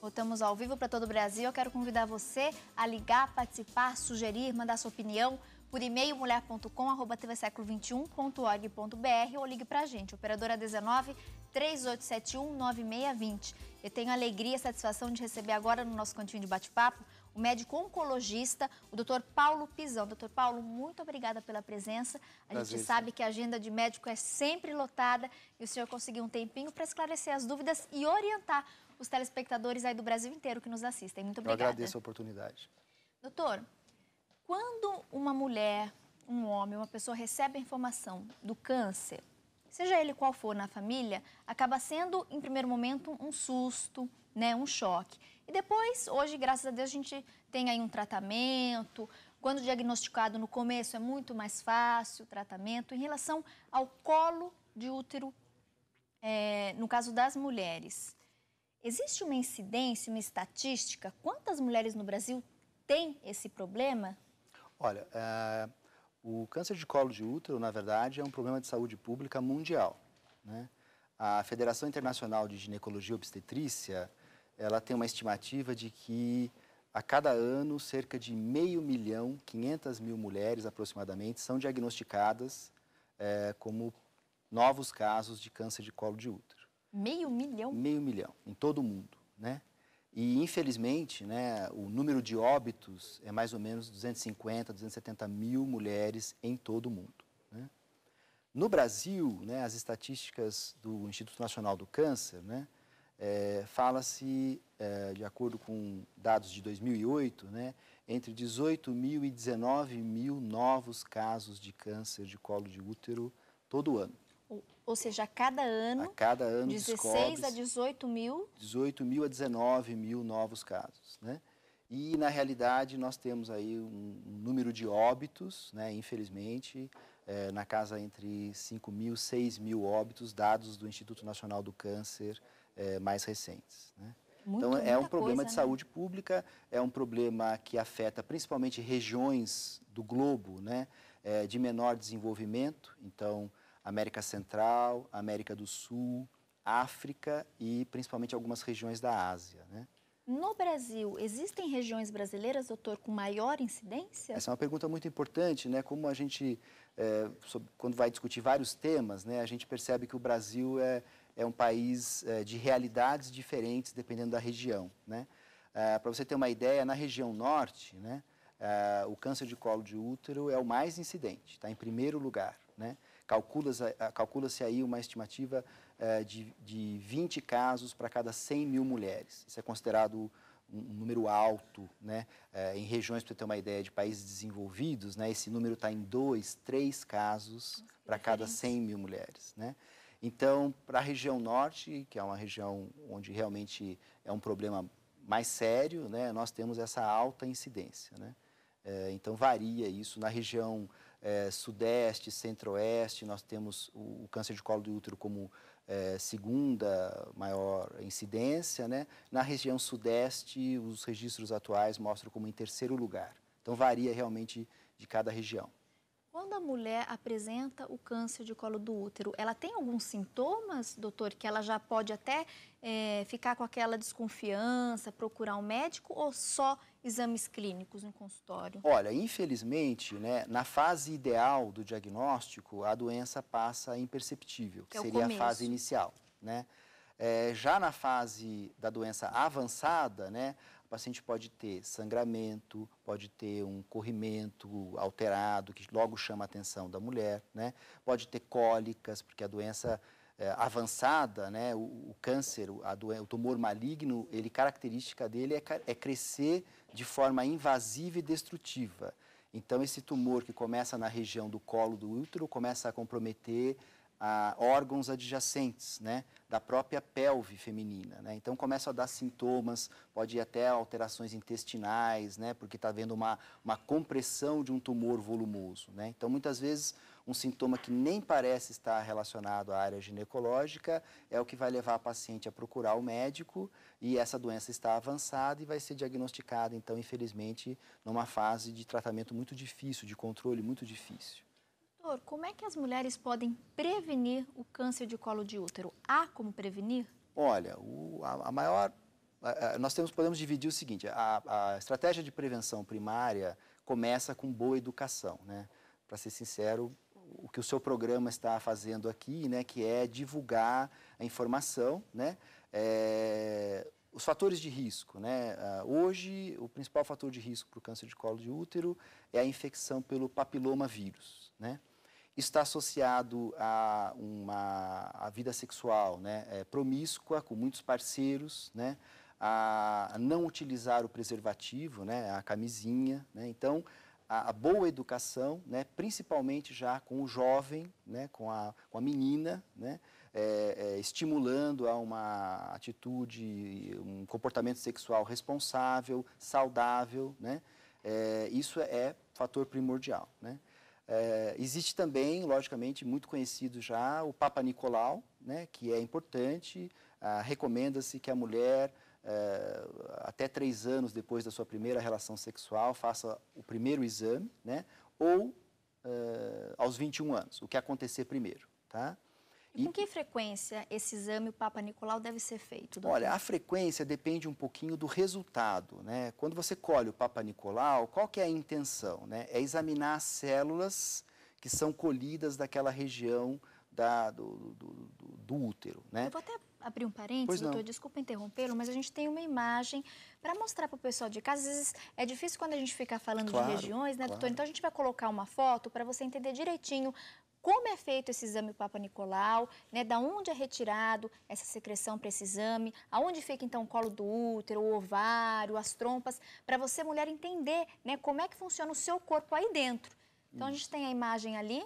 Voltamos ao vivo para todo o Brasil. Eu quero convidar você a ligar, participar, sugerir, mandar sua opinião por e-mail mulher.com, arroba 21orgbr ou ligue para a gente, operadora 19 3871 9620. Eu tenho a alegria e satisfação de receber agora no nosso cantinho de bate-papo o médico oncologista, o doutor Paulo Pizão. Doutor Paulo, muito obrigada pela presença. A Prazer, gente sabe que a agenda de médico é sempre lotada e o senhor conseguiu um tempinho para esclarecer as dúvidas e orientar os telespectadores aí do Brasil inteiro que nos assistem. Muito obrigada. Eu agradeço a oportunidade. Doutor, quando uma mulher, um homem, uma pessoa recebe a informação do câncer, seja ele qual for na família, acaba sendo, em primeiro momento, um susto, né, um choque. E depois, hoje, graças a Deus, a gente tem aí um tratamento. Quando diagnosticado no começo, é muito mais fácil o tratamento. Em relação ao colo de útero, é, no caso das mulheres, Existe uma incidência, uma estatística? Quantas mulheres no Brasil têm esse problema? Olha, é, o câncer de colo de útero, na verdade, é um problema de saúde pública mundial. Né? A Federação Internacional de Ginecologia e Obstetrícia, ela tem uma estimativa de que a cada ano, cerca de meio milhão, 500 mil mulheres aproximadamente, são diagnosticadas é, como novos casos de câncer de colo de útero. Meio milhão? Meio milhão, em todo o mundo, né? E, infelizmente, né, o número de óbitos é mais ou menos 250, 270 mil mulheres em todo o mundo. Né? No Brasil, né, as estatísticas do Instituto Nacional do Câncer, né, é, fala-se, é, de acordo com dados de 2008, né, entre 18 mil e 19 mil novos casos de câncer de colo de útero todo ano. Ou seja, a cada ano, a cada ano 16 a 18 mil? 18 mil a 19 mil novos casos, né? E, na realidade, nós temos aí um número de óbitos, né, infelizmente, é, na casa entre 5 mil e 6 mil óbitos, dados do Instituto Nacional do Câncer é, mais recentes. Né? Muito, então, é um problema coisa, de né? saúde pública, é um problema que afeta principalmente regiões do globo né, é, de menor desenvolvimento. Então, América Central, América do Sul, África e principalmente algumas regiões da Ásia. Né? No Brasil, existem regiões brasileiras, doutor, com maior incidência? Essa é uma pergunta muito importante, né? Como a gente, é, sobre, quando vai discutir vários temas, né, a gente percebe que o Brasil é, é um país é, de realidades diferentes dependendo da região, né? É, Para você ter uma ideia, na região norte, né, é, o câncer de colo de útero é o mais incidente, está em primeiro lugar, né? Calcula-se eh, calcula aí uma estimativa eh, de, de 20 casos para cada 100 mil mulheres. Isso é considerado um, número alto, né? Eh, em regiões, para ter uma ideia, de países desenvolvidos, né? esse número está em 2, 3 casos para cada 100 mil mulheres, né? Então, para a região norte, que é uma região onde realmente é um problema mais sério, né, nós temos essa alta incidência. Né? É, então, varia isso. Na região é, sudeste, centro-oeste, nós temos o, o, câncer de colo do útero como é, segunda maior incidência, né? Na região sudeste, os registros atuais mostram como em terceiro lugar. Então, varia realmente de cada região. Quando a mulher apresenta o câncer de colo do útero, ela tem alguns sintomas, doutor, que ela já pode até é, ficar com aquela desconfiança, procurar um médico ou só exames clínicos no consultório? Olha, infelizmente, né, na fase ideal do diagnóstico, a doença passa imperceptível, que, que é seria começo. a fase inicial, né? É, já na fase da doença avançada, né, o paciente pode ter sangramento, pode ter um corrimento alterado, que logo chama a atenção da mulher, né? pode ter cólicas, porque a doença é, avançada, né? o, o câncer, a doença, o tumor maligno, ele, característica dele é, é crescer de forma invasiva e destrutiva. Então, esse tumor que começa na região do colo do útero começa a comprometer a ah, órgãos adjacentes, né? da própria pelve feminina. Né? Então começa a dar sintomas, pode ir até alterações intestinais, né? porque está havendo uma, uma compressão de um tumor volumoso. Né? Então muitas vezes um sintoma que nem parece estar relacionado à área ginecológica é o que vai levar a paciente a procurar o médico e essa doença está avançada e vai ser diagnosticada, então, infelizmente, numa fase de tratamento muito difícil, de controle muito difícil. Doutor, como é que as mulheres podem prevenir o câncer de colo de útero? Há como prevenir? Olha, o, a, a, maior. nós temos, podemos dividir o seguinte: a, estratégia de prevenção primária começa com boa educação, né? Para ser sincero, o que o seu programa está fazendo aqui, né, que é divulgar a informação, né? É, os fatores de risco, né? Ah, hoje, o principal fator de risco para o câncer de colo de útero é a infecção pelo papiloma vírus, né? está associado a uma a vida sexual né, é, promíscua, com muitos parceiros, né, a não utilizar o preservativo, né, a camisinha. Né, então, a, a, boa educação, né, principalmente já com o jovem, né, com, a, com a menina, né, é, é, estimulando a uma atitude, um comportamento sexual responsável, saudável. Né, é, isso é fator primordial. Né? É, existe também, logicamente, muito conhecido já o Papa Nicolau, né, que é importante. Ah, Recomenda-se que a mulher, é, até três anos depois da sua primeira relação sexual, faça o primeiro exame, né, ou é, aos 21 anos, o que acontecer primeiro. Tá? E com que frequência esse exame, o Papa Nicolau, deve ser feito? Doutor? Olha, a frequência depende um pouquinho do resultado. Né? Quando você colhe o Papa Nicolau, qual que é a intenção? Né? É examinar as células que são colhidas daquela região da, do, do, do, do, útero. Né? Eu vou até abrir um parênteses, doutor, desculpa interrompê-lo, mas a gente tem uma imagem para mostrar para o pessoal de casa. Às vezes é difícil quando a gente fica falando claro, de regiões, né, claro. doutor? Então a gente vai colocar uma foto para você entender direitinho como é feito esse exame Papa Nicolau, né, da onde é retirado essa secreção para esse exame, aonde fica então o colo do útero, o ovário, as trompas, para você mulher entender, né, como é que funciona o seu corpo aí dentro. Então a gente tem a imagem ali.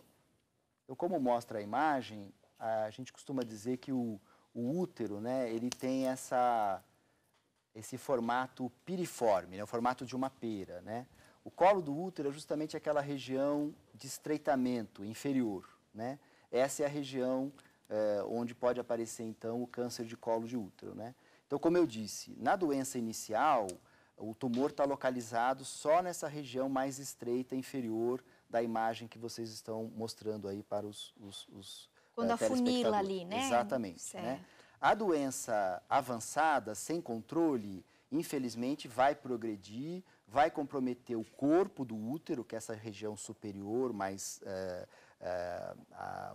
Então, como mostra a imagem, a gente costuma dizer que o, o útero, né, ele tem essa esse formato piriforme, né, o formato de uma pera, né? O colo do útero é justamente aquela região de estreitamento inferior, né? Essa é a região é, onde pode aparecer, então, o câncer de colo de útero, né? Então, como eu disse, na doença inicial, o tumor está localizado só nessa região mais estreita, inferior da imagem que vocês estão mostrando aí para os, os, os eh, Quando a funila ali, né? Exatamente. Né? A doença avançada, sem controle, infelizmente vai progredir vai comprometer o corpo do útero, que é essa região superior mais é, é,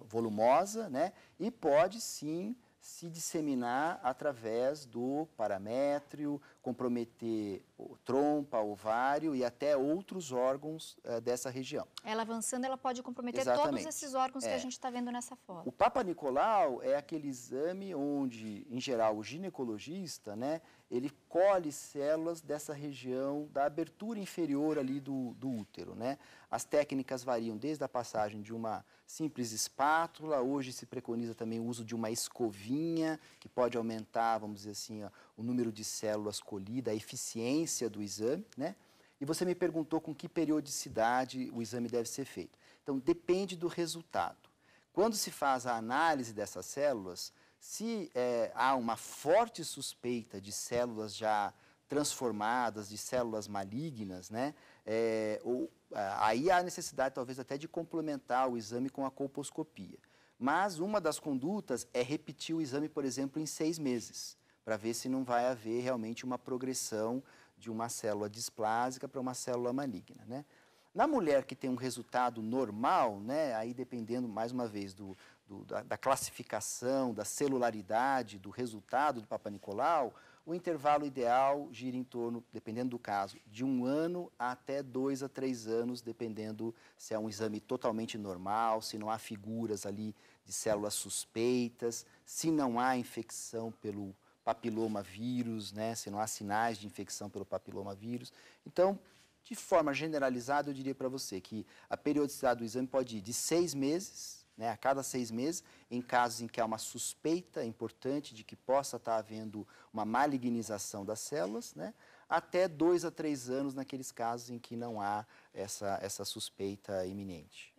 volumosa, né? E pode sim se disseminar através do paramétrio, comprometer trompa, ovário e até outros órgãos uh, dessa região. Ela avançando, ela pode comprometer Exatamente. todos esses órgãos é. que a é. gente está vendo nessa foto. O Papa Nicolau é aquele exame onde, em geral, o ginecologista, né, ele colhe células dessa região da abertura inferior ali do, do útero, né? As técnicas variam desde a passagem de uma simples espátula, hoje se preconiza também o uso de uma escovinha, que pode aumentar, vamos dizer assim, o número de células colhidas, a eficiência do exame, né? E você me perguntou com que periodicidade o exame deve ser feito. Então, depende do resultado. Quando se faz a análise dessas células, se é, há uma forte suspeita de células já transformadas, de células malignas, né? É, ou, é, aí há necessidade talvez até de complementar o exame com a colposcopia. Mas uma das condutas é repetir o exame, por exemplo, em seis meses, para ver se não vai haver realmente uma progressão de uma célula displásica para uma célula maligna, né? Na mulher que tem um resultado normal, né, aí dependendo mais uma vez do, do, da, da, classificação, da celularidade, do resultado do Papa Nicolau, o intervalo ideal gira em torno, dependendo do caso, de um ano até dois a três anos, dependendo se é um exame totalmente normal, se não há figuras ali de células suspeitas, se não há infecção pelo papiloma vírus, né? se não há sinais de infecção pelo papiloma vírus. Então, de forma generalizada, eu diria para você que a periodicidade do exame pode ir de seis meses né, a cada seis meses, em casos em que há uma suspeita importante de que possa estar havendo uma malignização das células, né, até dois a três anos naqueles casos em que não há essa, essa suspeita iminente.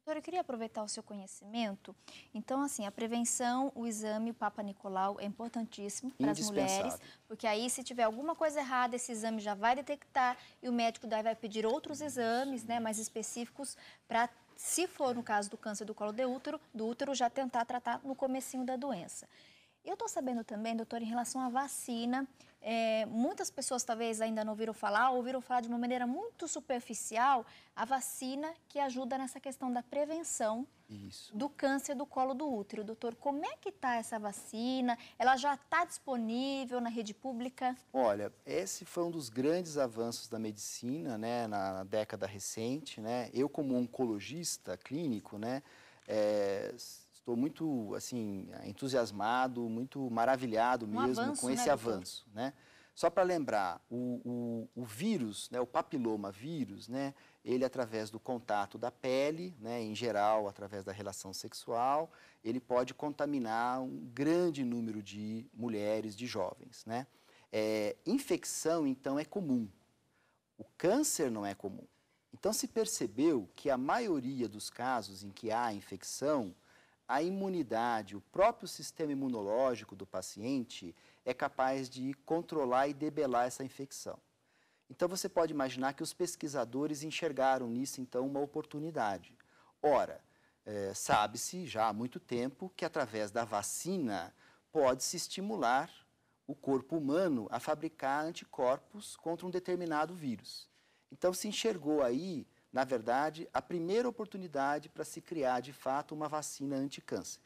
Doutora, eu queria aproveitar o seu conhecimento. Então, assim, a prevenção, o exame, o Papa Nicolau é importantíssimo para as mulheres, porque aí se tiver alguma coisa errada, esse exame já vai detectar e o médico daí vai pedir outros exames, né, mais específicos para se for no caso do câncer do colo de útero, do útero já tentar tratar no comecinho da doença. Eu estou sabendo também, doutor, em relação à vacina, é, muitas pessoas talvez ainda não ouviram falar, ou ouviram falar de uma maneira muito superficial, a vacina que ajuda nessa questão da prevenção isso. do câncer do colo do útero. Doutor, como é que está essa vacina? Ela já está disponível na rede pública? Olha, esse foi um dos grandes avanços da medicina né, na década recente. Né? Eu, como oncologista clínico, né, é, estou muito assim entusiasmado, muito maravilhado mesmo um avanço, com esse né, avanço. Né? Só para lembrar, o, o, o, vírus, né, o papiloma vírus, né, ele através do contato da pele, né, em geral, através da relação sexual, ele pode contaminar um grande número de mulheres, de jovens. Né? É, infecção, então, é comum. O câncer não é comum. Então, se percebeu que a maioria dos casos em que há infecção, a imunidade, o próprio sistema imunológico do paciente, é capaz de controlar e debelar essa infecção. Então você pode imaginar que os pesquisadores enxergaram nisso então uma oportunidade. Ora, é, sabe-se já há muito tempo que através da vacina pode-se estimular o corpo humano a fabricar anticorpos contra um determinado vírus. Então se enxergou aí, na verdade, a primeira oportunidade para se criar de fato uma vacina anticâncer.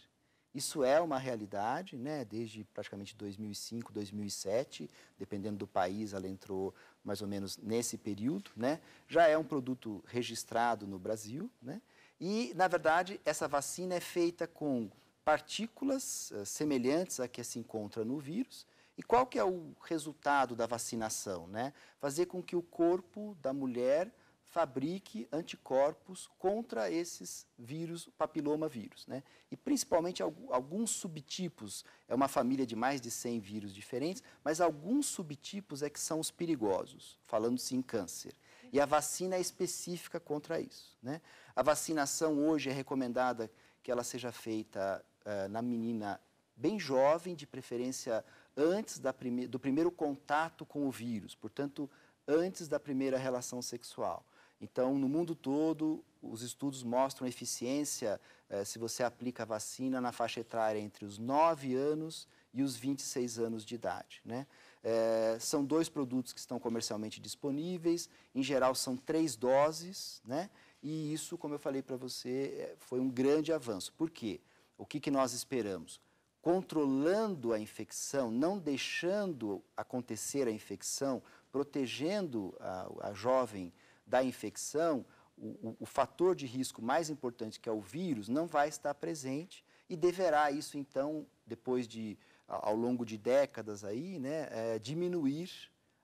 Isso é uma realidade, né? desde praticamente 2005, 2007, dependendo do país, ela entrou mais ou menos nesse período. Né? Já é um produto registrado no Brasil. Né? E, na verdade, essa vacina é feita com partículas uh, semelhantes à que se encontra no vírus. E qual que é o resultado da vacinação? Né? Fazer com que o corpo da mulher fabrique anticorpos contra esses vírus, papilomavírus, né? E principalmente alguns subtipos, é uma família de mais de 100 vírus diferentes, mas alguns subtipos é que são os perigosos, falando-se em câncer. E a vacina é específica contra isso, né? A vacinação hoje é recomendada que ela seja feita uh, na menina bem jovem, de preferência antes prime do primeiro contato com o vírus, portanto, antes da primeira relação sexual. Então, no mundo todo, os estudos mostram eficiência eh, se você aplica a vacina na faixa etária entre os 9 anos e os 26 anos de idade. Né? Eh, são dois produtos que estão comercialmente disponíveis, em geral são três doses, né? e isso, como eu falei para você, eh, foi um grande avanço. Por quê? O que, que nós esperamos? Controlando a infecção, não deixando acontecer a infecção, protegendo a, a jovem da infecção, o, o, o fator de risco mais importante, que é o vírus, não vai estar presente e deverá isso, então, depois de, ao longo de décadas aí, né, é, diminuir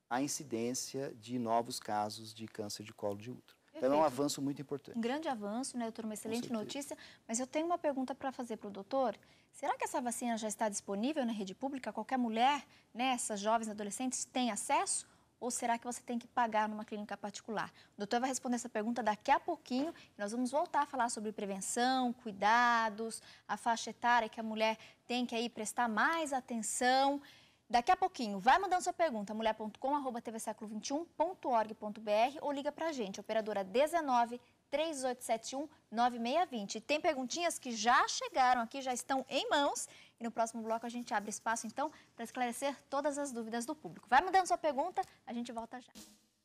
a incidência de novos casos de câncer de colo de útero. Perfeito. Então é um avanço muito importante. Um grande avanço, né, doutor? Uma excelente notícia. Mas eu tenho uma pergunta para fazer para o doutor. Será que essa vacina já está disponível na rede pública? Qualquer mulher, né, essas jovens adolescentes, tem acesso? ou será que você tem que pagar numa clínica particular? O doutor vai responder essa pergunta daqui a pouquinho. nós vamos voltar a falar sobre prevenção, cuidados, a faixa etária que a mulher tem que aí prestar mais atenção. Daqui a pouquinho, vai mandando sua pergunta, mulher.com, 21orgbr ou liga pra gente, operadora 19 3871 9620. Tem perguntinhas que já chegaram aqui, já estão em mãos no próximo bloco a gente abre espaço, então, para esclarecer todas as dúvidas do público. Vai mandando sua pergunta, a gente volta já.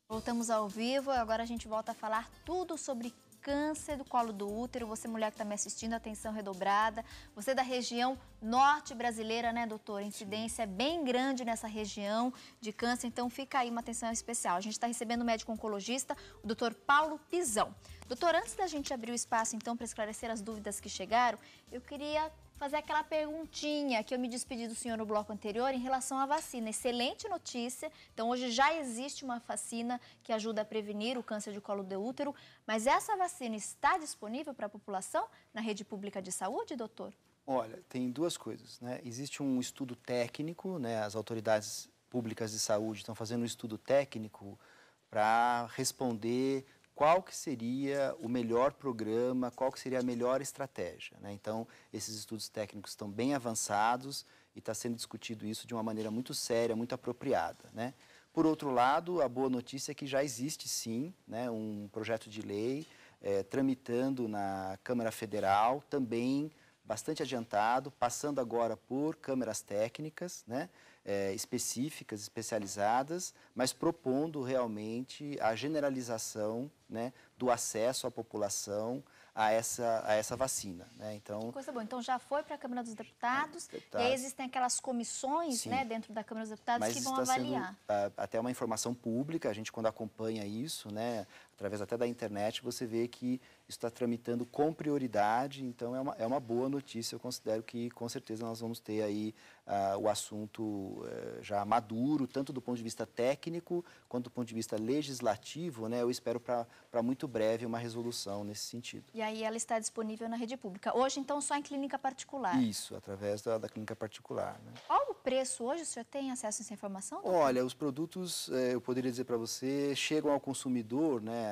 Voltamos ao vivo, agora a gente volta a falar tudo sobre câncer do colo do útero. Você, mulher que está me assistindo, atenção redobrada. Você da região norte brasileira, né, doutora? incidência é bem grande nessa região de câncer, então fica aí uma atenção especial. A gente está recebendo o médico oncologista, o doutor Paulo Pizão. Doutor, antes da gente abrir o espaço, então, para esclarecer as dúvidas que chegaram, eu queria fazer aquela perguntinha que eu me despedi do senhor no bloco anterior em relação à vacina. Excelente notícia. Então, hoje já existe uma vacina que ajuda a prevenir o câncer de colo de útero, mas essa vacina está disponível para a população na rede pública de saúde, doutor? Olha, tem duas coisas, né? Existe um estudo técnico, né? As autoridades públicas de saúde estão fazendo um estudo técnico para responder qual que seria o melhor programa, qual que seria a melhor estratégia. Né? Então, esses estudos técnicos estão bem avançados e está sendo discutido isso de uma maneira muito séria, muito apropriada. Né? Por outro lado, a boa notícia é que já existe sim né, um projeto de lei é, tramitando na Câmara Federal, também bastante adiantado, passando agora por câmeras técnicas, né? é, específicas, especializadas, mas propondo realmente a generalização né, do acesso à população a essa, a essa vacina. Né? Então, que coisa boa. Então já foi para a Câmara dos Deputados, deputados. e aí existem aquelas comissões né, dentro da Câmara dos Deputados que vão tá avaliar. Sendo, até uma informação pública, a gente quando acompanha isso, né, através até da internet, você vê que está tramitando com prioridade, então é uma, é uma boa notícia, eu considero que com certeza nós vamos ter aí uh, o assunto uh, já maduro, tanto do ponto de vista técnico quanto do ponto de vista legislativo, né? eu espero para muito breve uma resolução nesse sentido. E aí ela está disponível na rede pública, hoje então só em clínica particular? Isso, através da, da clínica particular. Né? Qual o preço hoje, o senhor tem acesso a essa informação? Olha, os produtos, eh, eu poderia dizer para você, chegam ao consumidor, né,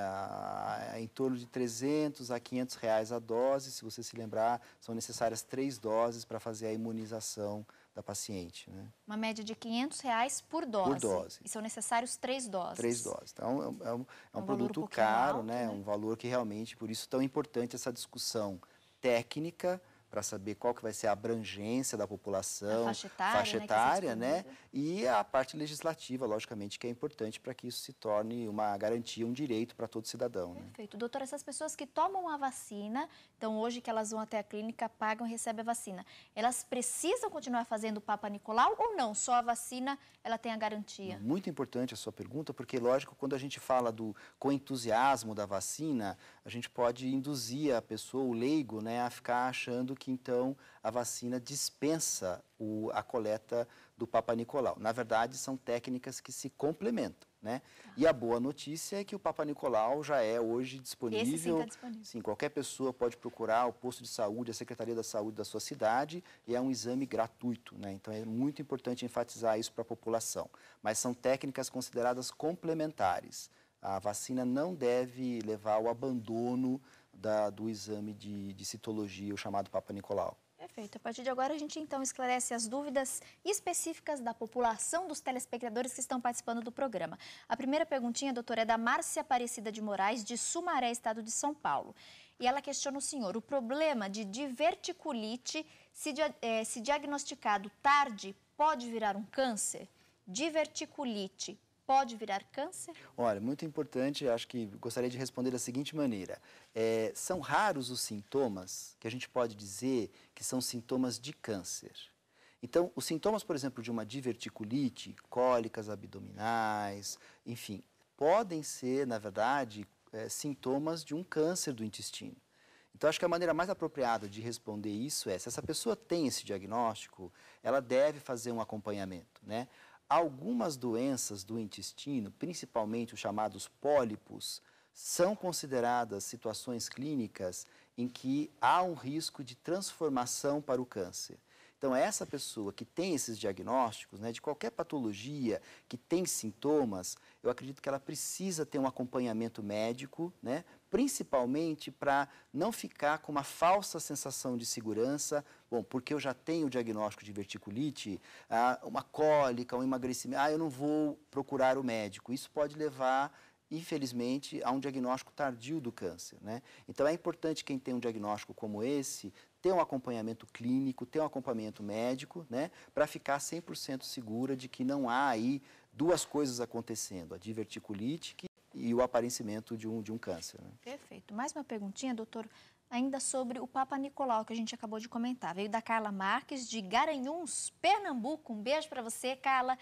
em torno de 300 a 500 reais a dose. Se você se lembrar, são necessárias três doses para fazer a imunização da paciente. Né? Uma média de 500 reais por dose. Por dose. E são necessários três doses. Três doses. Então, é um, é um, é um produto caro, alto, né? É né? um valor que realmente, por isso, tão importante essa discussão técnica, para saber qual que vai ser a abrangência da população, a faixa etária, né, faixa etária né? né? E a parte legislativa, logicamente, que é importante para que isso se torne uma garantia, um direito para todo cidadão. Né? Perfeito. Né? Doutora, essas pessoas que tomam a vacina, então hoje que elas vão até a clínica, pagam e recebem a vacina, elas precisam continuar fazendo o Papa Nicolau ou não? Só a vacina ela tem a garantia? Muito importante a sua pergunta, porque, lógico, quando a gente fala do com entusiasmo da vacina, a gente pode induzir a pessoa, o leigo, né, a ficar achando que então a vacina dispensa o, a coleta do Papa Nicolau. Na verdade, são técnicas que se complementam. Né? Ah. E a boa notícia é que o Papa Nicolau já é hoje disponível. Esse sim, tá disponível. sim, qualquer pessoa pode procurar o posto de saúde, a Secretaria da Saúde da sua cidade e é um exame gratuito. Né? Então é muito importante enfatizar isso para a população. Mas são técnicas consideradas complementares. A vacina não deve levar ao abandono da, do exame de, de citologia, o chamado Papa Nicolau. Perfeito. A partir de agora, a gente então esclarece as dúvidas específicas da população dos telespectadores que estão participando do programa. A primeira perguntinha, doutora, é da Márcia Aparecida de Moraes, de Sumaré, estado de São Paulo. E ela questiona o senhor: o problema de diverticulite, se, é, se diagnosticado tarde, pode virar um câncer? Diverticulite pode virar câncer? Olha, muito importante, acho que gostaria de responder da seguinte maneira. É, são raros os sintomas que a gente pode dizer que são sintomas de câncer. Então, os sintomas, por exemplo, de uma diverticulite, cólicas abdominais, enfim, podem ser, na verdade, é, sintomas de um câncer do intestino. Então, acho que a maneira mais apropriada de responder isso é: se essa pessoa tem esse diagnóstico, ela deve fazer um acompanhamento, né? Algumas doenças do intestino, principalmente os chamados pólipos, são consideradas situações clínicas em que há um risco de transformação para o câncer. Então, essa pessoa que tem esses diagnósticos, né, de qualquer patologia, que tem sintomas, eu acredito que ela precisa ter um acompanhamento médico, né, principalmente para não ficar com uma falsa sensação de segurança, bom, porque eu já tenho o diagnóstico de verticulite, ah, uma cólica, um emagrecimento, ah, eu não vou procurar o médico. Isso pode levar infelizmente, a um diagnóstico tardio do câncer. Né? Então, é importante quem tem um diagnóstico como esse ter um acompanhamento clínico, ter um acompanhamento médico, né? para ficar 100% segura de que não há aí duas coisas acontecendo, a diverticulite, que e o aparecimento de um, de um câncer. Né? Perfeito. Mais uma perguntinha, doutor, ainda sobre o Papa Nicolau, que a gente acabou de comentar. Veio da Carla Marques, de Garanhuns, Pernambuco. Um beijo para você, Carla.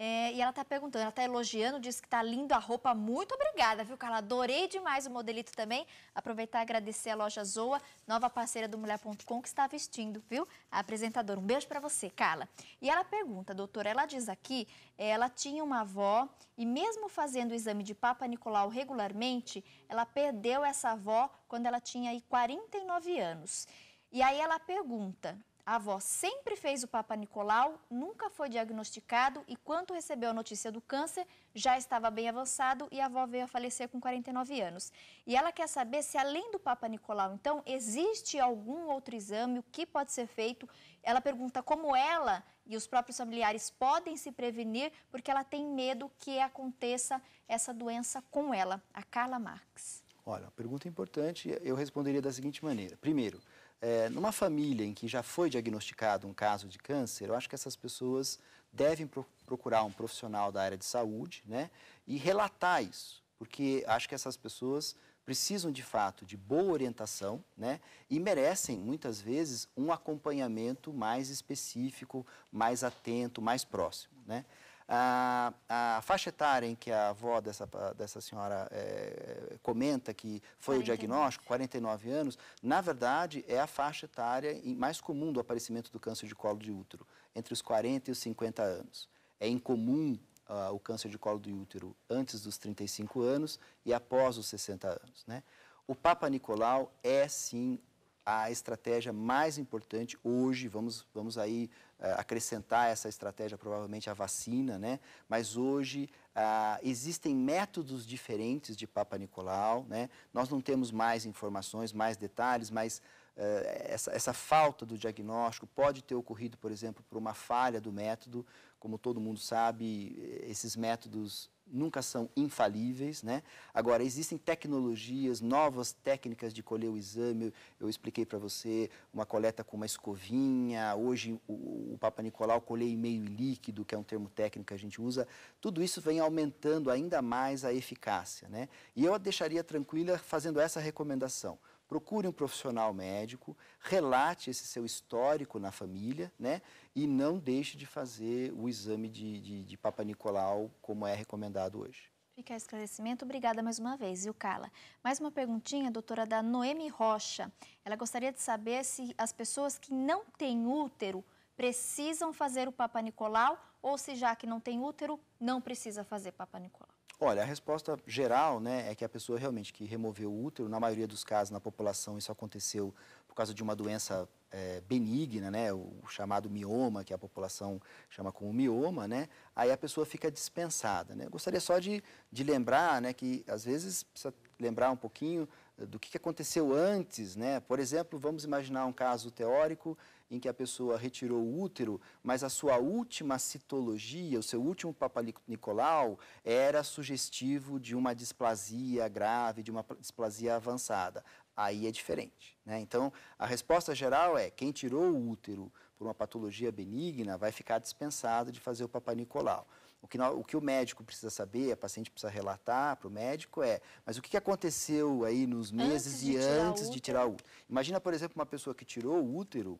É, e ela tá perguntando, ela tá elogiando, diz que tá lindo a roupa. Muito obrigada, viu, Carla? Adorei demais o modelito também. Aproveitar e agradecer a loja Zoa, nova parceira do Mulher.com, que está vestindo, viu? A apresentadora. Um beijo para você, Carla. E ela pergunta, doutora, ela diz aqui, ela tinha uma avó e mesmo fazendo o exame de Papa Nicolau regularmente, ela perdeu essa avó quando ela tinha aí 49 anos. E aí ela pergunta, a avó sempre fez o Papa Nicolau, nunca foi diagnosticado e quando recebeu a notícia do câncer, já estava bem avançado e a avó veio a falecer com 49 anos. E ela quer saber se além do Papa Nicolau, então, existe algum outro exame, o que pode ser feito? Ela pergunta como ela e os próprios familiares podem se prevenir, porque ela tem medo que aconteça essa doença com ela. A Carla Marx. Olha, pergunta importante, eu responderia da seguinte maneira. Primeiro, é, numa família em que já foi diagnosticado um caso de câncer, eu acho que essas pessoas devem pro procurar um profissional da área de saúde né, e relatar isso, porque acho que essas pessoas precisam de fato de boa orientação né, e merecem muitas vezes um acompanhamento mais específico, mais atento, mais próximo. Né? A, a faixa etária em que a avó dessa, dessa senhora é, comenta que foi 49. o diagnóstico, 49 anos, na verdade é a faixa etária mais comum do aparecimento do câncer de colo de útero, entre os 40 e os 50 anos. É incomum uh, o câncer de colo de útero antes dos 35 anos e após os 60 anos. Né? O Papa Nicolau é sim a estratégia mais importante hoje, vamos, vamos aí eh, acrescentar essa estratégia provavelmente a vacina, né? Mas hoje ah, existem métodos diferentes de Papa Nicolau, né? Nós não temos mais informações, mais detalhes, mas eh, essa, essa falta do diagnóstico pode ter ocorrido, por exemplo, por uma falha do método. Como todo mundo sabe, esses métodos nunca são infalíveis, né? Agora, existem tecnologias, novas técnicas de colher o exame. Eu, eu expliquei para você uma coleta com uma escovinha. Hoje, o, o Papa Nicolau colher em meio líquido, que é um termo técnico que a gente usa. Tudo isso vem aumentando ainda mais a eficácia, né? E eu a deixaria tranquila fazendo essa recomendação procure um profissional médico, relate esse seu histórico na família, né? E não deixe de fazer o exame de, de, de Papa Nicolau, como é recomendado hoje. Fica esclarecimento. Obrigada mais uma vez, viu, Carla? Mais uma perguntinha, doutora, da Noemi Rocha. Ela gostaria de saber se as pessoas que não têm útero precisam fazer o Papa Nicolau ou se já que não tem útero, não precisa fazer Papa Nicolau. Olha, a resposta geral né, é que a pessoa realmente que removeu o útero, na maioria dos casos na população, isso aconteceu por causa de uma doença é, benigna, né, o chamado mioma, que a população chama como mioma, né, aí a pessoa fica dispensada. Né? gostaria só de, de lembrar né, que, às vezes, precisa lembrar um pouquinho do que aconteceu antes. Né? Por exemplo, vamos imaginar um caso teórico em que a pessoa retirou o útero, mas a sua última citologia, o seu último papanicolau, era sugestivo de uma displasia grave, de uma displasia avançada. Aí é diferente. Né? Então, a resposta geral é: quem tirou o útero por uma patologia benigna vai ficar dispensado de fazer o papanicolau. O que, o que, o médico precisa saber, a paciente precisa relatar para o médico é, mas o que aconteceu aí nos meses antes e antes de tirar o útero? Imagina, por exemplo, uma pessoa que tirou o útero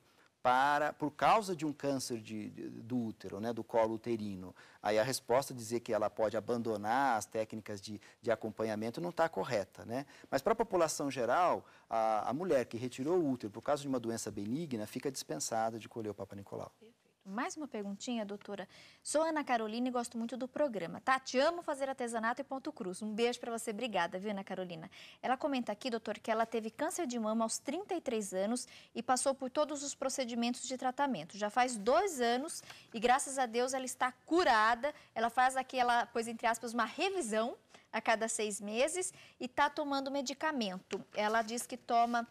para, por causa de um câncer de, de, do útero, né, do colo uterino. Aí a resposta dizer que ela pode abandonar as técnicas de, de acompanhamento não está correta. Né? Mas para a população geral, a, a mulher que retirou o útero por causa de uma doença benigna fica dispensada de colher o Papa Nicolau. Perfeito. Mais uma perguntinha, doutora. Sou Ana Carolina e gosto muito do programa, tá? Te amo fazer artesanato e ponto cruz. Um beijo para você, obrigada, viu, Ana Carolina? Ela comenta aqui, doutor, que ela teve câncer de mama aos 33 anos e passou por todos os procedimentos de tratamento. Já faz dois anos e, graças a Deus, ela está curada. Ela faz aqui, ela pôs entre aspas, uma revisão a cada seis meses e está tomando medicamento. Ela diz que toma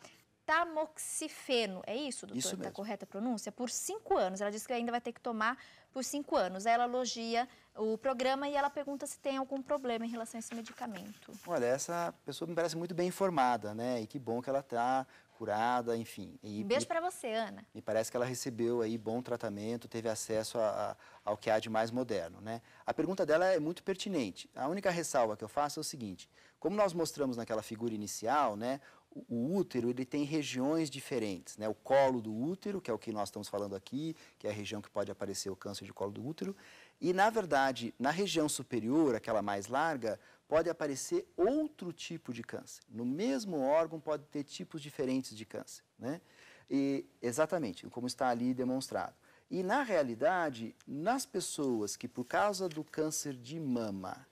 tamoxifeno. É isso, doutor? Isso tá mesmo. Tá correta a pronúncia? Por cinco anos. Ela disse que ainda vai ter que tomar por cinco anos. ela elogia o programa e ela pergunta se tem algum problema em relação a esse medicamento. Olha, essa pessoa me parece muito bem informada, né? E que bom que ela está curada, enfim. E, um beijo para você, Ana. Me parece que ela recebeu aí bom tratamento, teve acesso a, a, ao que há de mais moderno, né? A pergunta dela é muito pertinente. A única ressalva que eu faço é o seguinte, como nós mostramos naquela figura inicial, né, o útero ele tem regiões diferentes, né? O colo do útero, que é o que nós estamos falando aqui, que é a região que pode aparecer o câncer de colo do útero, e na verdade, na região superior, aquela mais larga, pode aparecer outro tipo de câncer. No mesmo órgão pode ter tipos diferentes de câncer, né? E exatamente, como está ali demonstrado. E na realidade, nas pessoas que por causa do câncer de mama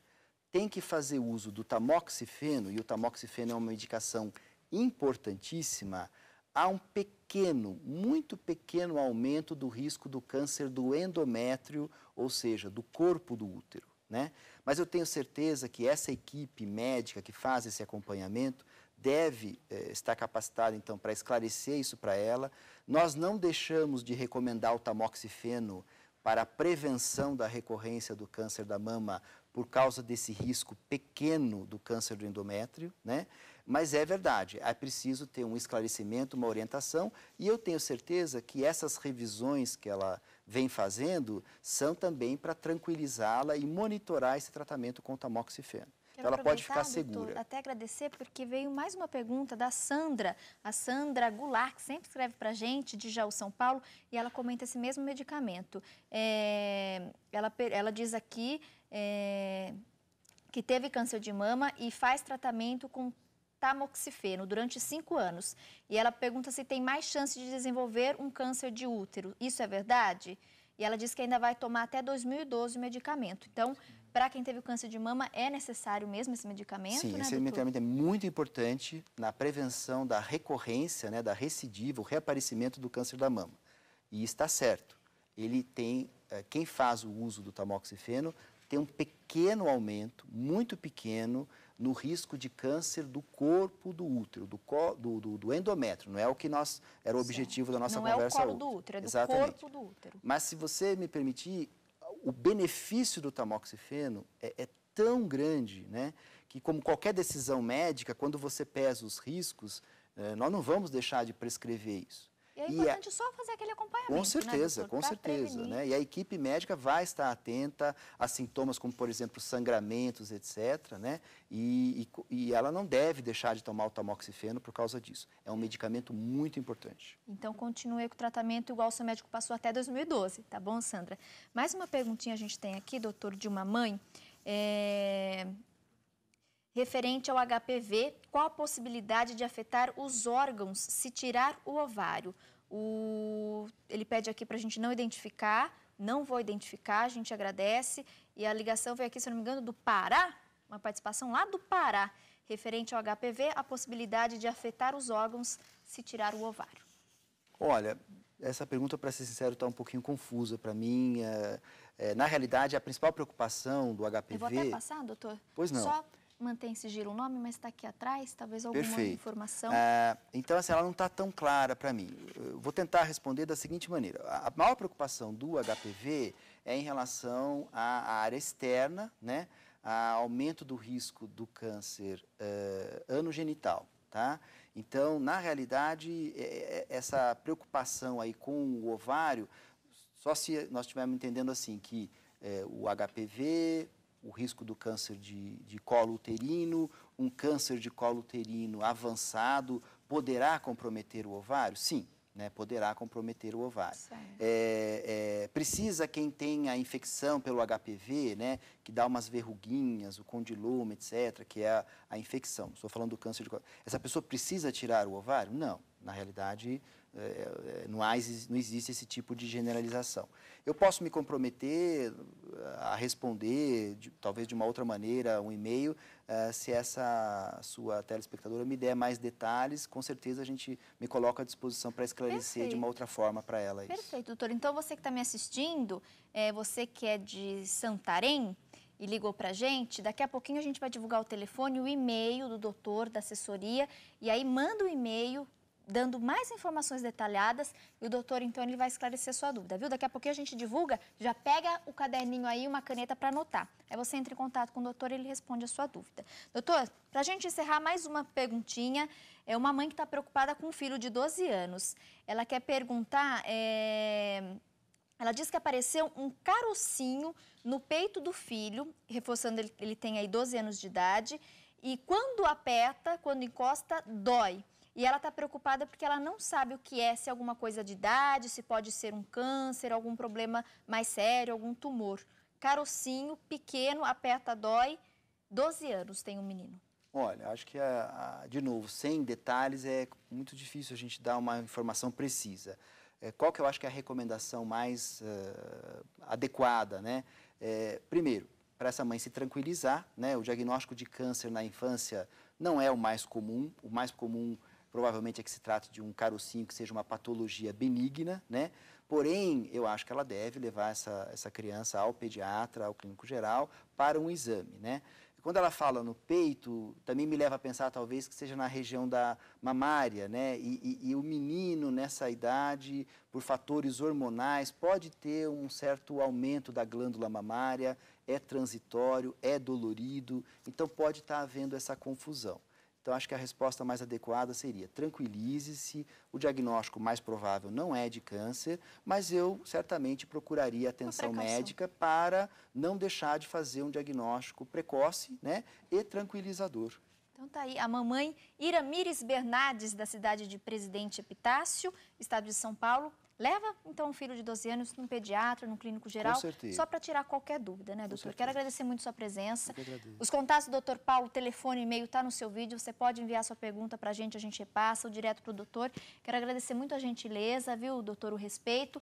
tem que fazer uso do tamoxifeno, e o tamoxifeno é uma medicação importantíssima, há um pequeno, muito pequeno aumento do risco do câncer do endométrio, ou seja, do corpo do útero. Né? Mas eu tenho certeza que essa equipe médica que faz esse acompanhamento deve eh, estar capacitada, então, para esclarecer isso para ela. Nós não deixamos de recomendar o tamoxifeno para a prevenção da recorrência do câncer da mama por causa desse risco pequeno do câncer do endométrio, né? Mas é verdade, é preciso ter um esclarecimento, uma orientação, e eu tenho certeza que essas revisões que ela vem fazendo são também para tranquilizá-la e monitorar esse tratamento com tamoxifeno. Então ela pode ficar segura. Doutor, até agradecer, porque veio mais uma pergunta da Sandra, a Sandra Goulart, que sempre escreve para gente, de Jaú, São Paulo, e ela comenta esse mesmo medicamento. É, ela, ela diz aqui é, que teve câncer de mama e faz tratamento com tamoxifeno durante cinco anos. E ela pergunta se tem mais chance de desenvolver um câncer de útero. Isso é verdade? E ela diz que ainda vai tomar até 2012 o medicamento. Então, para quem teve câncer de mama, é necessário mesmo esse medicamento? Sim, né, esse doutor? medicamento é muito importante na prevenção da recorrência, né, da recidiva, o reaparecimento do câncer da mama. E está certo. Ele tem, eh, quem faz o uso do tamoxifeno tem um pequeno aumento, muito pequeno, no risco de câncer do corpo do útero, do, co, do, do, do, endométrio. Não é o que nós era o objetivo Sim. da nossa não conversa. Não é o colo do útero, é do corpo do útero. Mas se você me permitir, o benefício do tamoxifeno é, é tão grande, né, que como qualquer decisão médica, quando você pesa os riscos, eh, nós não vamos deixar de prescrever isso. É e é importante e a... só fazer aquele acompanhamento. Com né, certeza, né, com certeza. Né? E a equipe médica vai estar atenta a sintomas como, por exemplo, sangramentos, etc. Né? E, e, e ela não deve deixar de tomar o tamoxifeno por causa disso. É um medicamento muito importante. Então, continue com o tratamento igual o seu médico passou até 2012, tá bom, Sandra? Mais uma perguntinha a gente tem aqui, doutor, de uma mãe. É referente ao HPV, qual a possibilidade de afetar os órgãos se tirar o ovário. O... Ele pede aqui para a gente não identificar, não vou identificar, a gente agradece. E a ligação veio aqui, se não me engano, do Pará, uma participação lá do Pará, referente ao HPV, a possibilidade de afetar os órgãos se tirar o ovário. Olha, essa pergunta, para ser sincero, está um pouquinho confusa para mim. É, é, na realidade, a principal preocupação do HPV... Eu vou até passar, doutor? Pois não. Só manter em sigilo o nome, mas está aqui atrás, talvez alguma Perfeito. informação. É, então, assim, ela não está tão clara para mim. Eu vou tentar responder da seguinte maneira. A maior preocupação do HPV é em relação à área externa, né? A aumento do risco do câncer uh, anogenital, tá? Então, na realidade, é, é, essa preocupação aí com o ovário, só se nós estivermos entendendo assim que é, o HPV o risco do câncer de, de colo uterino, um câncer de colo uterino avançado poderá comprometer o ovário? Sim, né, poderá comprometer o ovário. É, é, precisa quem tem a infecção pelo HPV, né, que dá umas verruguinhas, o condiloma, etc., que é a, a infecção. Estou falando do câncer de colo. Essa pessoa precisa tirar o ovário? Não, na realidade é, é, não, há, não existe esse tipo de generalização. Eu posso me comprometer ah, a responder, de, talvez de uma outra maneira, um e-mail, uh, se essa sua telespectadora me der mais detalhes, com certeza a gente me coloca à disposição para esclarecer Perfeito. de uma outra forma para ela. Isso. Perfeito, doutor. Então, você que está me assistindo, é, você que é de Santarém, e ligou para a gente, daqui a pouquinho a gente vai divulgar o telefone, o e-mail do doutor, da assessoria, e aí manda o um e-mail dando mais informações detalhadas e o doutor, então, ele vai esclarecer sua dúvida, viu? Daqui a pouquinho a gente divulga, já pega o caderninho aí, uma caneta para anotar. Aí você entra em contato com o doutor e ele responde a sua dúvida. Doutor, para a gente encerrar mais uma perguntinha, é uma mãe que está preocupada com um filho de 12 anos. Ela quer perguntar, é... ela diz que apareceu um carocinho no peito do filho, reforçando, ele, ele tem aí 12 anos de idade, e quando aperta, quando encosta, dói. E ela está preocupada porque ela não sabe o que é, se é alguma coisa de idade, se pode ser um câncer, algum problema mais sério, algum tumor. Carocinho, pequeno, aperta, dói. 12 anos tem o um menino. Olha, acho que, a, ah, a, ah, de novo, sem detalhes é muito difícil a gente dar uma informação precisa. É, qual que eu acho que é a recomendação mais uh, adequada, né? É, primeiro, para essa mãe se tranquilizar, né? O diagnóstico de câncer na infância não é o mais comum. O mais comum Provavelmente é que se trata de um carocinho que seja uma patologia benigna, né? Porém, eu acho que ela deve levar essa, essa criança ao pediatra, ao clínico geral, para um exame, né? Quando ela fala no peito, também me leva a pensar talvez que seja na região da mamária, né? E, e, e o menino nessa idade, por fatores hormonais, pode ter um certo aumento da glândula mamária, é transitório, é dolorido, então pode estar havendo essa confusão. Então, acho que a resposta mais adequada seria tranquilize-se, o diagnóstico mais provável não é de câncer, mas eu certamente procuraria atenção médica para não deixar de fazer um diagnóstico precoce né, e tranquilizador. Então tá aí a mamãe Ira Mires Bernardes, da cidade de Presidente Epitácio, estado de São Paulo, Leva, então, um filho de 12 anos num pediatra, num clínico geral, só para tirar qualquer dúvida, né, doutor? Quero agradecer muito sua presença. Os contatos do doutor Paulo, telefone, e-mail, está no seu vídeo. Você pode enviar sua pergunta para a gente, a gente repassa, ou direto para o doutor. Quero agradecer muito a gentileza, viu, doutor, o respeito.